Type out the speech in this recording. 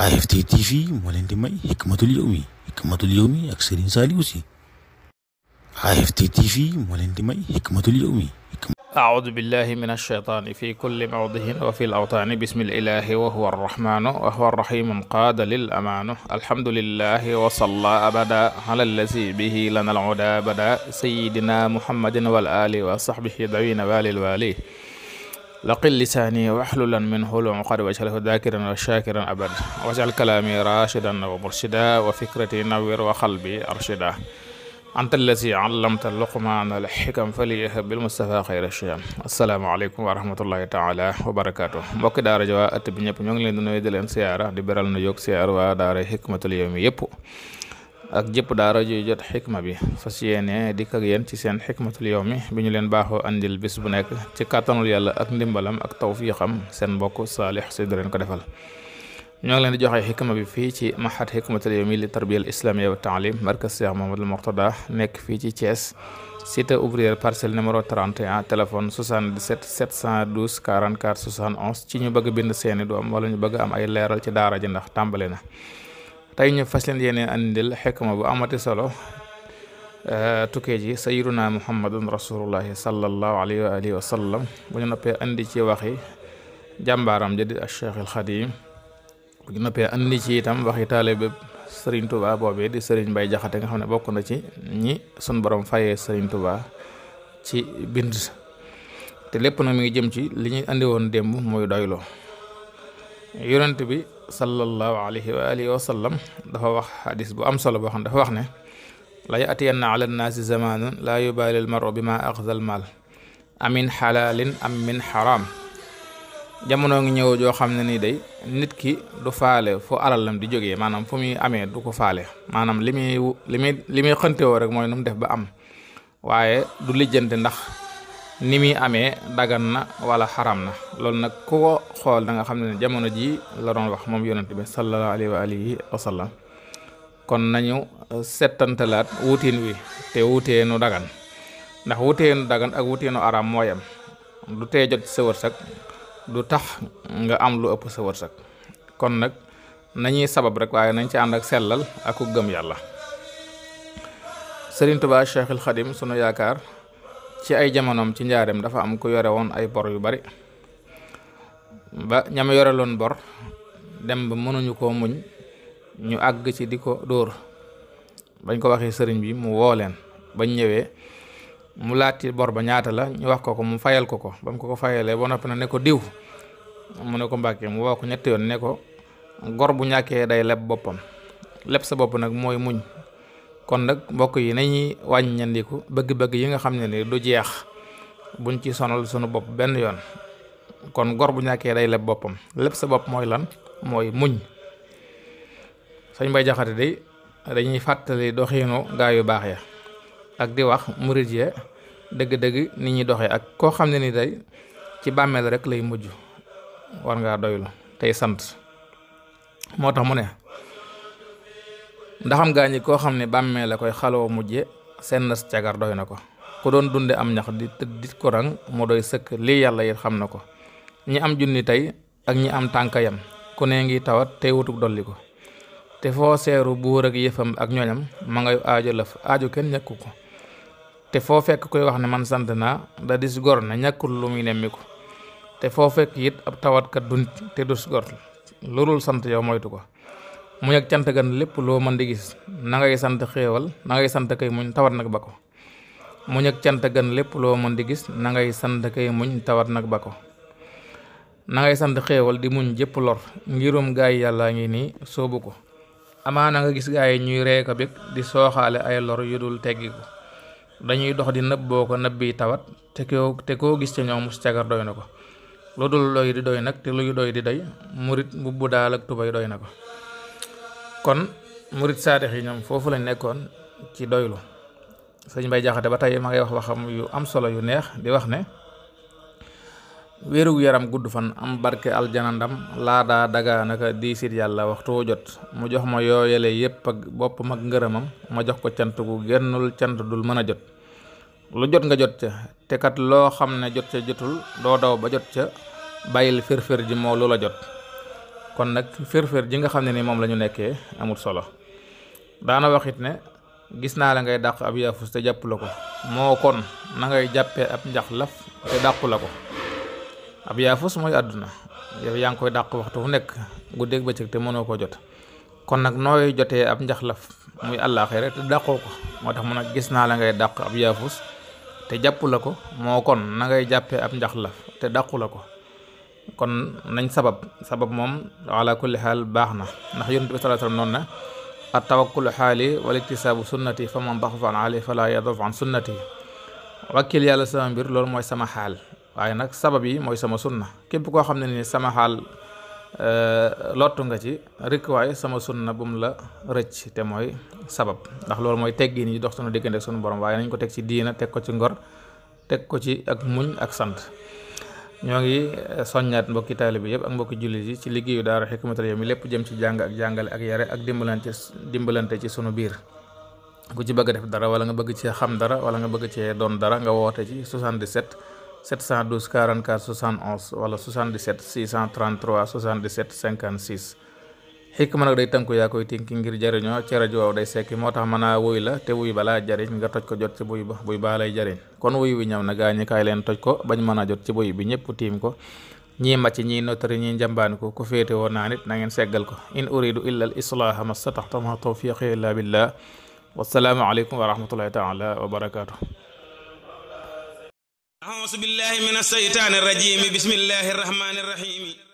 اي تي تي في مولندي ماي حكمة اليومي حكمة اليومي أكثر ساليوسي اي اف تي تي في مولندي ماي حكمة اليوم أعوذ بالله من الشيطان في كل موضه وفي الأوطان بسم الإله وهو الرحمن وهو الرحيم قاد للأمان الحمد لله وصلى أبدا على الذي به لنا العدا بدا سيدنا محمد والآل وصحبه ذوي نوال الوالي لقل لساني وحللا منه ومقاد واجعله ذاكرا وشاكرا أبدا واجعل كلامي راشدا ومرشدا وفكرتي نور وقلبي أرشدا أنت الذي علمت اللقمة الحكم فليهب بالمصطفى خير الشيء السلام عليكم ورحمة الله تعالى وبركاته بك دار جواء أتبنى بنيوغ لندن ويدل انسيارة ديبرال نيوك سيارة ودار حكمة اليوم يبو ak jep daara ju jot hikma bi fasiyene di kag yeen ci sen hikmatul yawmi biñu len baxo andil bis bu nek ci katanul yalla ak ndimbalam ak tawfiqam sen mbokk salih si ko defal ñoo ngi leen di joxe hikma bi fi ci mahad hikmatul yawmi li tarbiyal islamiyya wa ta'lim markaz Cheikh Mamadou murtada nek fi ci Thiès site ouvrier parcel numero 31 telephone 77 712 44 71 ci ñu bëgg bind seen doom wala ñu bëgg am ay leral ci daara ji ndax tambalena tey ñu fas leen yéene andil xikma bu amati solo eh, tukkee ji sayyiduna muhammadun rasulullahi sallallahu alayhi wa alihi wa sallam bu ñu noppee andi ci waxi jàmbaaram ja di Cheikh al Xadim noppee andi ci itam waxi taalibe sëriñ tubaa boobee di Serigne Mbaye Jaxate nga xam ne bokk na ci ñi sun borom fayee Serigne Touba ci bind te lépp nag mi ngi jëm ci li ñuy andi woon démb mooy doyloo yonent bi sallallahu alayhi wa alihi wa sallam dafa wax xadis bu am solo boo xam dafa wax ne la yatiyanna ala nnaasi zamanun laa yubaali almaru bi ma axzal maal amin xalaalin am min xaraam jamono ngi ñëw joo xam ne day nit ki du faale fu alalam di jógee maanaam fu muy amee du ko faale maanaam li muy li muy li rek mooy nu def ba am waaye du lijjante ndax Nimi amé dagan na wala haram na lol nak ko xol da nga xamné jamono ji la doon wax mom yonnati bi sallallahu alaihi wa alihi wa kon nañu uh, setantalat wutin wi te wuuteenu dagan ndax wuuteenu dagan ak wuuteenu araam mooy am du té jot sa wërsëg du tax nga am lu ëpp sa kon nag nañi sabab rek waye nañ ci and ak selal ak ku gëm yàlla Sëriñ Tuubaa Cheikhul khadim sunu ci ay jamonoom ci njaareem dafa am ku yore woon ay bor yu bari ba ñama yore loon bor dem ba mënuñu koo muñ ñu àgg ci di ko dóor bañ ko waxee sëriñ bi mu woo leen bañ ñëwee mu laati bor ba ñaata la ñu wax ko ko mu fayal ko ko ba mu ko ko fayalee ba noppi na ne ko diw mu ne ko mbàkkee mu woo ko ñetti yoon ne ko gor bu ñàkkee day leb boppam leb sa bopp nag mooy muñ kon nag mbokk yi nañuy wàññandiku bëgg-bëgg yi nga xam ne ni du jeex buñ ci sonal sunu bopp benn yoon kon gor bu ñàkkee day leb boppam lépp sa bopp mooy lan mooy muñ sañ ba jaxate day dañuy fàttali doxinu gaa yu baax ya ak di wax murit ya dëgg-dëgg ni ñuy doxee ak koo xam ne ni day ci bàmmeel rek lay mujj war ngaa doylu tey sant moo tax mu ne ndaxam gaa ñi koo xam ne bàmmee la koy xaloo mujje seen nas cagar doy na ko ku doon dunde am ñax di tëddit ko rang mu doy sëkk lii yàlla yit xam na ko ñi am junni tey ak ñi am tànka yam ku ne ngi tawat tey wutuk dolli ko te foo seeru buur ak yëfam ak ñoñam ma ngay aajo lëf aajo kenn ñàkku ko te foo fekk koy wax ne man sant naa da dis gor ne ñàkkul lu muy nemmi te foo fekk it ab tawatkat du nit te dus gor lurul sant yow moytu ko muñ ak cant gan lépp loo mën di gis nangay sant xéewal na ngay sant kay muñ tawat nag ba ko muñ ak cant gan lépp loo mën di gis nangay ngay sant kay muñ tawat nag ba ko na sant xéewal di muñ jëpp lor ngirum gaay yi yàlla ngi nii soobu ko amaana nga gis gaay yi ñuy ree ko bég di sooxaale ay lor yu dul teggi ko dañuy dox di nëb boo ko nëbbi tawat te koo te koo gis ci ñoom mus cagar doy na ko lu dul doy di doy nag te luy doy di doy murit mbubbu daal ak tubéy doy na kon murit saadix yi foofu lañ nekkoon ci doylu sëñ Mbay Jaxate ba tey ma ngay wax waxam yu am solo yu neex di wax ne wéerug yaram gudd fan am barke aljanandam laadaa daga naka diisit yàlla waxtu jot mu jox ma yooyale yépp ak boppam ak ngërëmam ma jox ko cant gu gennul cant dul mën a jot lu jot nga jot ca te kat loo xam ne jot ca jotul doo daw ba jot ca bàyyil firfir ji moo lu la jot kon nag fër-fër ji nga xam ne ni moom la ñu nekkee amul solo daana waxit ne gis naa la ngay dàq ab yaafus te jàpp la ko moo kon na ngay jàppee ab njaxlaf te dàqu la ko ab yaafus àdduna yow yaa ngi koy dàq waxtu fu nekk guddeeg bëccëg te mënoo koo jot kon nag nooy jotee ab njaxlaf muy àllaaxira te dàqoo ko moo tax mu nag gis naa la ngay dàq ab te jàpp la ko moo kon na ngay jàppee ab njaxlaf te dàqu la ko kon nañ sabab sabab moom ala kulli xaal baax na ndax yonent bi sallallahu alayhi wasallam noonu na at tawakkulu xaali wal iktisaabu sunnati fa man baxafa an ali fala yadaf an sunnati wakkil yàlla sama mbir loolu mooy sama xaal waaye nag sabab yi mooy sama sunna képp koo xam ne ni sama xaal euh, lottu nga ci rek waaye sama sunna bu mu la rëcc te mooy sabab ndax loolu mooy teggin yi dox sunu diggante ak sunu borom waaye nañ ko teg ci diina teg ko ci ngor teg ko ci ak muñ ak sant ñoo ngi eh, soññaat mbokki taalibe yëpp ak mbokki jullit yi ci liggéeyu daara Hikmatul Yawmi lépp jëm ci jàng ak jàngale ak yare ak dimbalante dimbalante ci sunu biir ku ci bëgg def dara wala nga bëgg cee xam dara wala nga bëgg cee doon dara nga woote ci 77 712 44 71 wala 77 633 77 56 xikma nag day tënku yaa koy tinki ngir jariñoo ci rajo waaw day sekki moo tax mën a wuy la te wuy balaa jariñ nga toj ko jot ci buy ba buy baa lay jariñ kon wuy wi ñëw na gaa leen toj ko bañ mën a jot ci buy bi ñëpp tiim ko ñii màcc ñii notari ñii njambaani ko ku féete woon naa nit na ngeen seggal ko in uridu illa al islaaha mastataxta ma tawfiqi illa billah wasalaamu aleykum wa rahmatullahi taala wa barakaatu auzu billahi min a rajim bismillahi rahmaani rahim